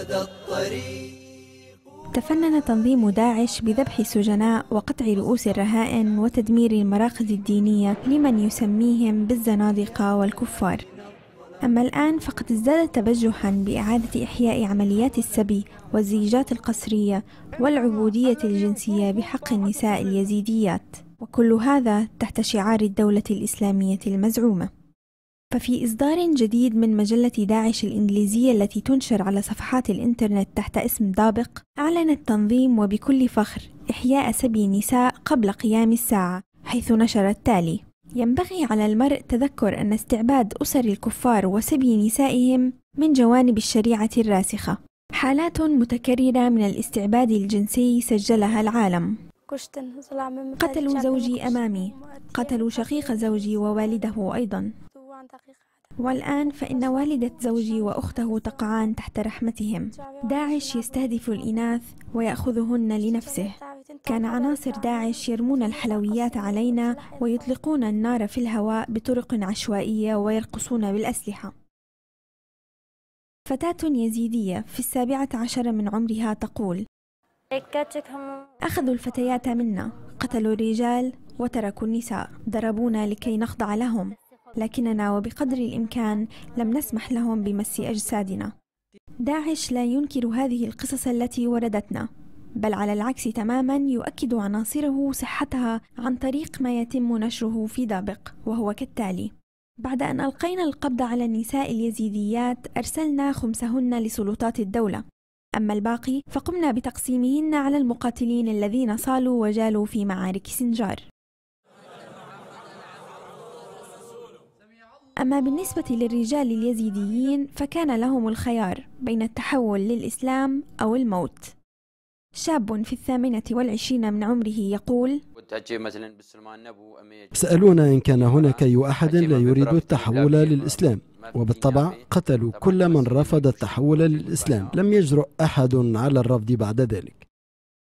هذا الطريق تفنن تنظيم داعش بذبح السجناء وقطع رؤوس الرهائن وتدمير المراقد الدينية لمن يسميهم بالزنادقة والكفار أما الآن فقد ازداد تبجحا بإعادة إحياء عمليات السبي والزيجات القسرية والعبودية الجنسية بحق النساء اليزيديات وكل هذا تحت شعار الدولة الإسلامية المزعومة ففي إصدار جديد من مجلة داعش الإنجليزية التي تنشر على صفحات الإنترنت تحت اسم دابق، أعلن التنظيم وبكل فخر إحياء سبي النساء قبل قيام الساعة، حيث نشر التالي: ينبغي على المرء تذكر أن استعباد أسر الكفار وسبي نسائهم من جوانب الشريعة الراسخة. حالات متكررة من الاستعباد الجنسي سجلها العالم. قتلوا زوجي أمامي، قتلوا شقيق زوجي ووالده أيضاً. والآن فإن والدة زوجي وأخته تقعان تحت رحمتهم داعش يستهدف الإناث ويأخذهن لنفسه كان عناصر داعش يرمون الحلويات علينا ويطلقون النار في الهواء بطرق عشوائية ويرقصون بالأسلحة فتاة يزيدية في السابعة عشر من عمرها تقول أخذوا الفتيات منا قتلوا الرجال وتركوا النساء ضربونا لكي نخضع لهم لكننا وبقدر الإمكان لم نسمح لهم بمس أجسادنا داعش لا ينكر هذه القصص التي وردتنا بل على العكس تماما يؤكد عناصره صحتها عن طريق ما يتم نشره في دابق وهو كالتالي بعد أن ألقينا القبض على النساء اليزيديات أرسلنا خمسهن لسلطات الدولة أما الباقي فقمنا بتقسيمهن على المقاتلين الذين صالوا وجالوا في معارك سنجار أما بالنسبة للرجال اليزيديين فكان لهم الخيار بين التحول للإسلام أو الموت شاب في الثامنة والعشرين من عمره يقول سألونا إن كان هناك أي أحد لا يريد التحول للإسلام وبالطبع قتلوا كل من رفض التحول للإسلام لم يجرؤ أحد على الرفض بعد ذلك